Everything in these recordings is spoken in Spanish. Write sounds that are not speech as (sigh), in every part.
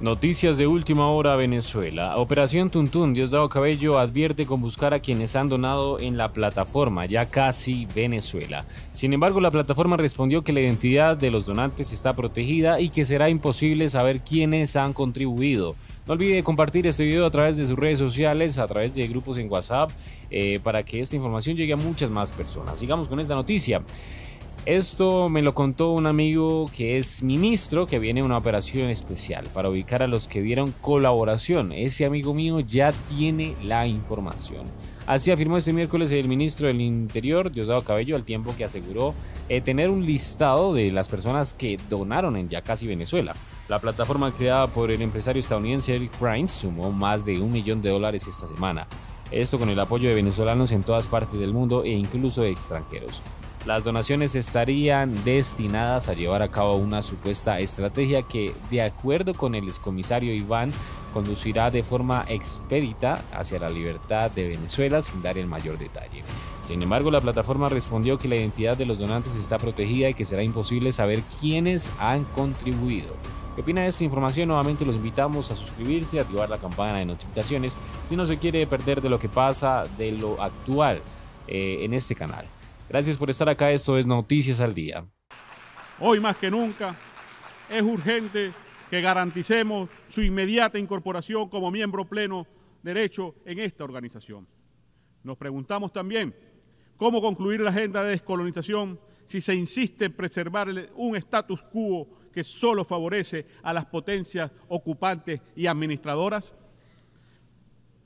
Noticias de última hora Venezuela. Operación Tuntún Diosdado Cabello advierte con buscar a quienes han donado en la plataforma, ya casi Venezuela. Sin embargo, la plataforma respondió que la identidad de los donantes está protegida y que será imposible saber quiénes han contribuido. No olvide compartir este video a través de sus redes sociales, a través de grupos en WhatsApp, eh, para que esta información llegue a muchas más personas. Sigamos con esta noticia. Esto me lo contó un amigo que es ministro que viene una operación especial para ubicar a los que dieron colaboración. Ese amigo mío ya tiene la información. Así afirmó este miércoles el ministro del Interior, Diosdado Cabello, al tiempo que aseguró eh, tener un listado de las personas que donaron en Casi Venezuela. La plataforma creada por el empresario estadounidense Eric Prince sumó más de un millón de dólares esta semana. Esto con el apoyo de venezolanos en todas partes del mundo e incluso de extranjeros. Las donaciones estarían destinadas a llevar a cabo una supuesta estrategia que, de acuerdo con el excomisario Iván, conducirá de forma expedita hacia la libertad de Venezuela sin dar el mayor detalle. Sin embargo, la plataforma respondió que la identidad de los donantes está protegida y que será imposible saber quiénes han contribuido. ¿Qué opina de esta información? Nuevamente los invitamos a suscribirse, y activar la campana de notificaciones si no se quiere perder de lo que pasa, de lo actual eh, en este canal. Gracias por estar acá. Eso es Noticias al Día. Hoy más que nunca es urgente que garanticemos su inmediata incorporación como miembro pleno derecho en esta organización. Nos preguntamos también cómo concluir la agenda de descolonización si se insiste en preservar un status quo que solo favorece a las potencias ocupantes y administradoras.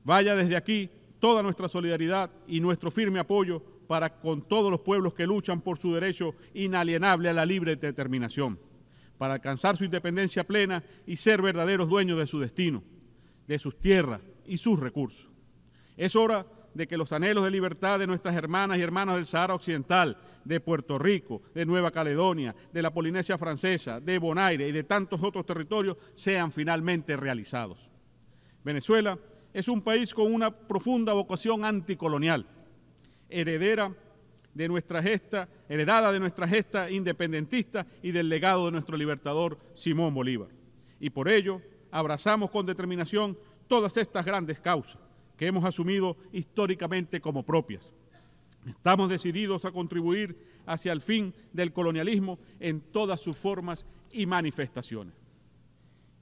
Vaya desde aquí toda nuestra solidaridad y nuestro firme apoyo para con todos los pueblos que luchan por su derecho inalienable a la libre determinación, para alcanzar su independencia plena y ser verdaderos dueños de su destino, de sus tierras y sus recursos. Es hora de que los anhelos de libertad de nuestras hermanas y hermanos del Sahara Occidental, de Puerto Rico, de Nueva Caledonia, de la Polinesia Francesa, de Bonaire y de tantos otros territorios sean finalmente realizados. Venezuela es un país con una profunda vocación anticolonial heredera de nuestra gesta, heredada de nuestra gesta independentista y del legado de nuestro libertador Simón Bolívar. Y por ello abrazamos con determinación todas estas grandes causas que hemos asumido históricamente como propias. Estamos decididos a contribuir hacia el fin del colonialismo en todas sus formas y manifestaciones.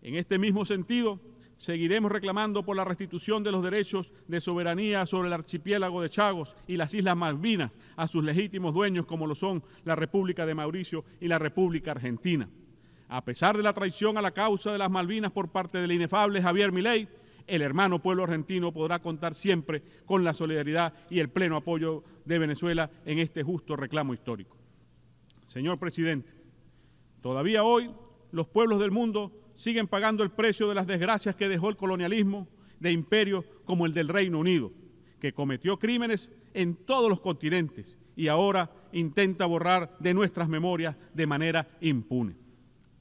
En este mismo sentido, Seguiremos reclamando por la restitución de los derechos de soberanía sobre el archipiélago de Chagos y las Islas Malvinas a sus legítimos dueños como lo son la República de Mauricio y la República Argentina. A pesar de la traición a la causa de las Malvinas por parte del inefable Javier Milei, el hermano pueblo argentino podrá contar siempre con la solidaridad y el pleno apoyo de Venezuela en este justo reclamo histórico. Señor presidente, todavía hoy los pueblos del mundo siguen pagando el precio de las desgracias que dejó el colonialismo de imperios como el del Reino Unido, que cometió crímenes en todos los continentes y ahora intenta borrar de nuestras memorias de manera impune.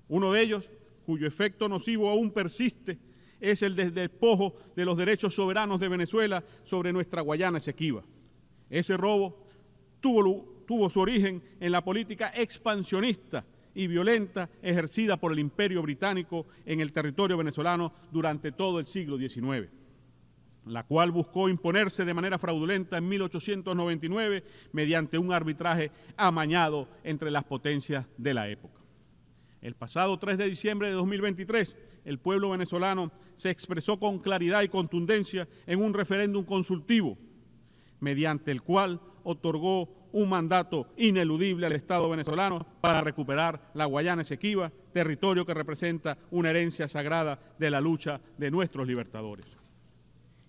Uno de ellos, cuyo efecto nocivo aún persiste, es el despojo de los derechos soberanos de Venezuela sobre nuestra Guayana Esequiba. Ese robo tuvo, tuvo su origen en la política expansionista y violenta ejercida por el imperio británico en el territorio venezolano durante todo el siglo XIX, la cual buscó imponerse de manera fraudulenta en 1899 mediante un arbitraje amañado entre las potencias de la época. El pasado 3 de diciembre de 2023, el pueblo venezolano se expresó con claridad y contundencia en un referéndum consultivo mediante el cual otorgó un mandato ineludible al Estado venezolano para recuperar la Guayana Esequiba, territorio que representa una herencia sagrada de la lucha de nuestros libertadores.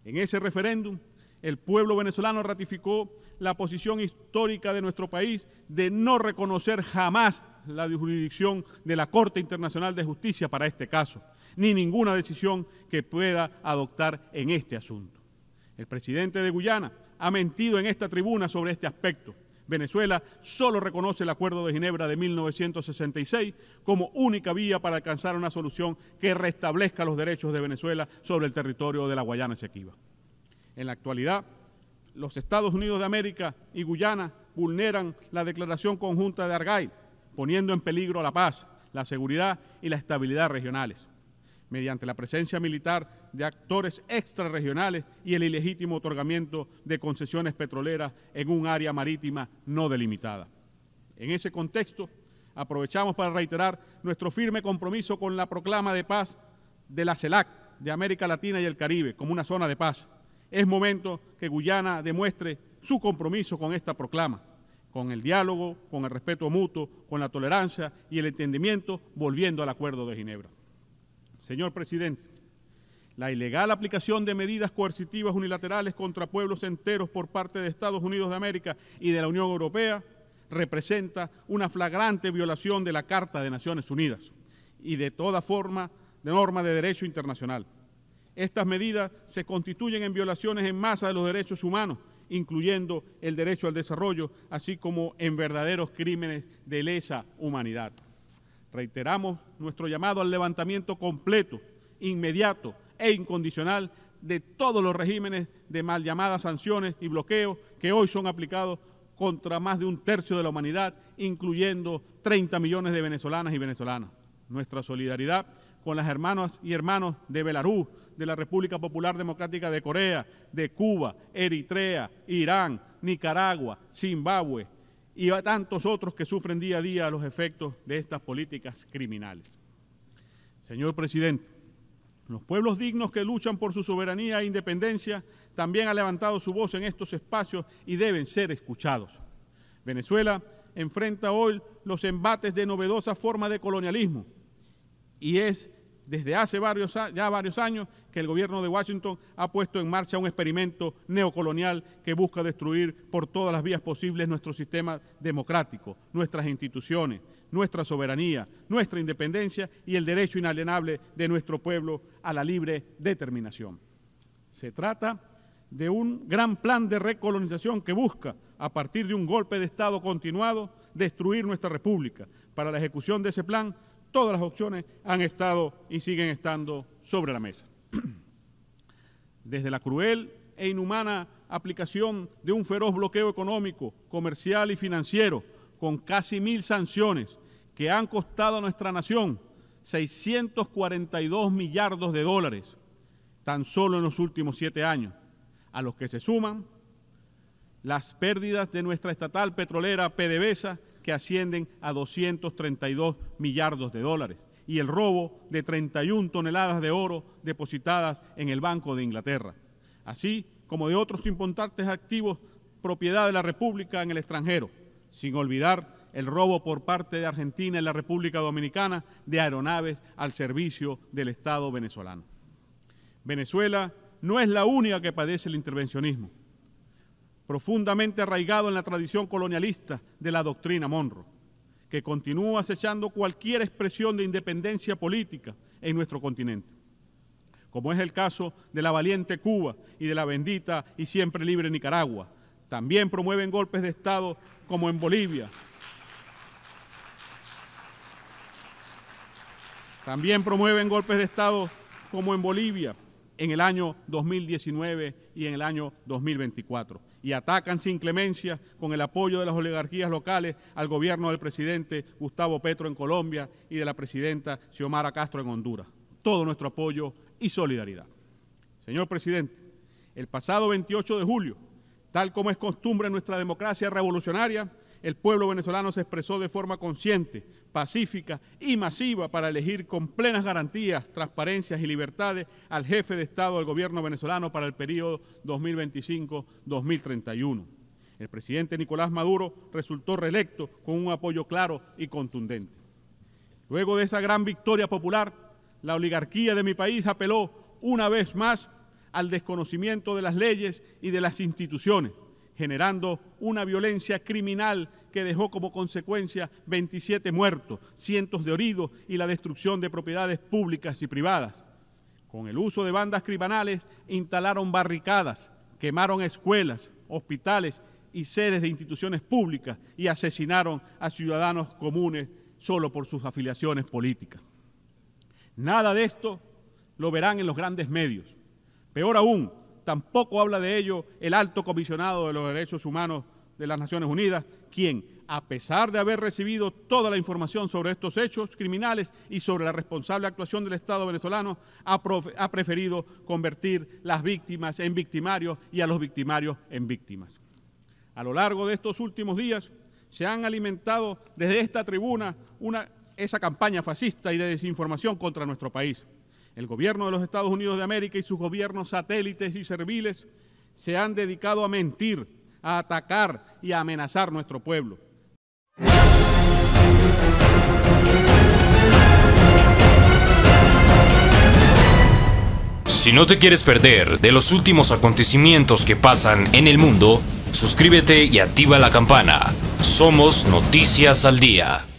En ese referéndum, el pueblo venezolano ratificó la posición histórica de nuestro país de no reconocer jamás la jurisdicción de la Corte Internacional de Justicia para este caso, ni ninguna decisión que pueda adoptar en este asunto. El presidente de Guyana, ha mentido en esta tribuna sobre este aspecto. Venezuela solo reconoce el Acuerdo de Ginebra de 1966 como única vía para alcanzar una solución que restablezca los derechos de Venezuela sobre el territorio de la Guayana Esequiba. En la actualidad, los Estados Unidos de América y Guyana vulneran la Declaración Conjunta de Argay, poniendo en peligro la paz, la seguridad y la estabilidad regionales mediante la presencia militar de actores extrarregionales y el ilegítimo otorgamiento de concesiones petroleras en un área marítima no delimitada. En ese contexto, aprovechamos para reiterar nuestro firme compromiso con la proclama de paz de la CELAC de América Latina y el Caribe como una zona de paz. Es momento que Guyana demuestre su compromiso con esta proclama, con el diálogo, con el respeto mutuo, con la tolerancia y el entendimiento, volviendo al Acuerdo de Ginebra. Señor presidente, la ilegal aplicación de medidas coercitivas unilaterales contra pueblos enteros por parte de Estados Unidos de América y de la Unión Europea representa una flagrante violación de la Carta de Naciones Unidas y de toda forma de norma de derecho internacional. Estas medidas se constituyen en violaciones en masa de los derechos humanos, incluyendo el derecho al desarrollo, así como en verdaderos crímenes de lesa humanidad. Reiteramos nuestro llamado al levantamiento completo, inmediato e incondicional de todos los regímenes de mal llamadas sanciones y bloqueos que hoy son aplicados contra más de un tercio de la humanidad, incluyendo 30 millones de venezolanas y venezolanos. Nuestra solidaridad con las hermanas y hermanos de Belarus, de la República Popular Democrática de Corea, de Cuba, Eritrea, Irán, Nicaragua, Zimbabue, y a tantos otros que sufren día a día los efectos de estas políticas criminales. Señor presidente, los pueblos dignos que luchan por su soberanía e independencia también han levantado su voz en estos espacios y deben ser escuchados. Venezuela enfrenta hoy los embates de novedosa forma de colonialismo y es desde hace varios, ya varios años que el gobierno de Washington ha puesto en marcha un experimento neocolonial que busca destruir por todas las vías posibles nuestro sistema democrático, nuestras instituciones, nuestra soberanía, nuestra independencia y el derecho inalienable de nuestro pueblo a la libre determinación. Se trata de un gran plan de recolonización que busca, a partir de un golpe de Estado continuado, destruir nuestra república. Para la ejecución de ese plan Todas las opciones han estado y siguen estando sobre la mesa. (clears throat) Desde la cruel e inhumana aplicación de un feroz bloqueo económico, comercial y financiero, con casi mil sanciones que han costado a nuestra nación 642 millardos de dólares tan solo en los últimos siete años, a los que se suman las pérdidas de nuestra estatal petrolera PDVSA ascienden a 232 millardos de dólares y el robo de 31 toneladas de oro depositadas en el Banco de Inglaterra, así como de otros importantes activos propiedad de la República en el extranjero, sin olvidar el robo por parte de Argentina y la República Dominicana de aeronaves al servicio del Estado venezolano. Venezuela no es la única que padece el intervencionismo profundamente arraigado en la tradición colonialista de la doctrina Monroe, que continúa acechando cualquier expresión de independencia política en nuestro continente, como es el caso de la valiente Cuba y de la bendita y siempre libre Nicaragua. También promueven golpes de Estado como en Bolivia. También promueven golpes de Estado como en Bolivia en el año 2019 y en el año 2024 y atacan sin clemencia, con el apoyo de las oligarquías locales, al gobierno del presidente Gustavo Petro en Colombia y de la presidenta Xiomara Castro en Honduras. Todo nuestro apoyo y solidaridad. Señor presidente, el pasado 28 de julio, tal como es costumbre en nuestra democracia revolucionaria, el pueblo venezolano se expresó de forma consciente, pacífica y masiva para elegir con plenas garantías, transparencias y libertades al jefe de Estado del gobierno venezolano para el período 2025-2031. El presidente Nicolás Maduro resultó reelecto con un apoyo claro y contundente. Luego de esa gran victoria popular, la oligarquía de mi país apeló una vez más al desconocimiento de las leyes y de las instituciones generando una violencia criminal que dejó como consecuencia 27 muertos, cientos de heridos y la destrucción de propiedades públicas y privadas. Con el uso de bandas criminales instalaron barricadas, quemaron escuelas, hospitales y sedes de instituciones públicas y asesinaron a ciudadanos comunes solo por sus afiliaciones políticas. Nada de esto lo verán en los grandes medios. Peor aún, tampoco habla de ello el alto comisionado de los derechos humanos de las Naciones Unidas, quien, a pesar de haber recibido toda la información sobre estos hechos criminales y sobre la responsable actuación del Estado venezolano, ha, preferido convertir las víctimas en victimarios y a los victimarios en víctimas. A lo largo de estos últimos días se han alimentado desde esta tribuna esa campaña fascista y de desinformación contra nuestro país el gobierno de los Estados Unidos de América y sus gobiernos satélites y serviles se han dedicado a mentir, a atacar y a amenazar nuestro pueblo. Si no te quieres perder de los últimos acontecimientos que pasan en el mundo, suscríbete y activa la campana. Somos Noticias al Día.